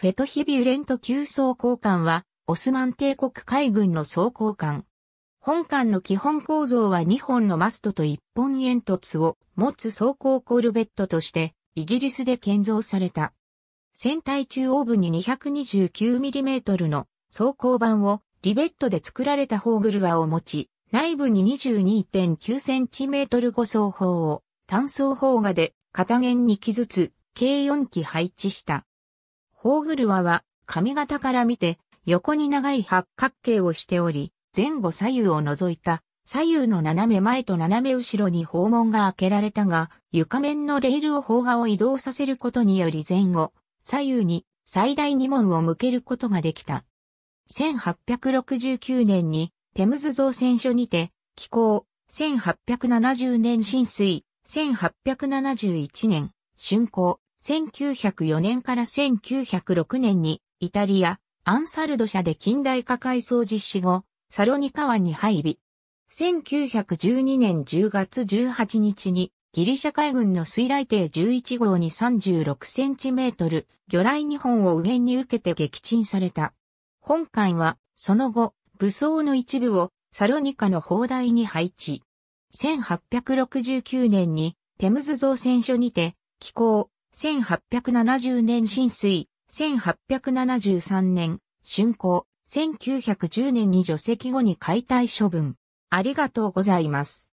フェトヒビュレント急走交艦は、オスマン帝国海軍の走行艦。本艦の基本構造は2本のマストと1本煙突を持つ装甲コルベットとして、イギリスで建造された。船体中央部に 229mm の装甲板をリベットで作られたホーグルワを持ち、内部に 22.9cm 5装砲を単装砲画で片弦2機ずつ計4機配置した。ホーグルワは髪型から見て横に長い八角形をしており、前後左右を除いた左右の斜め前と斜め後ろに訪問が開けられたが、床面のレールを砲画を移動させることにより前後、左右に最大2門を向けることができた。1869年にテムズ造船所にて、気候、1870年浸水、1871年、竣工、1904年から1906年にイタリア、アンサルド社で近代化改装実施後、サロニカ湾に配備。1912年10月18日にギリシャ海軍の水雷艇11号に36センチメートル、魚雷2本を右舷に受けて撃沈された。本艦は、その後、武装の一部をサロニカの砲台に配置。1869年にテムズ造船所にて、寄港、1870年浸水、1873年、竣工、1910年に除籍後に解体処分。ありがとうございます。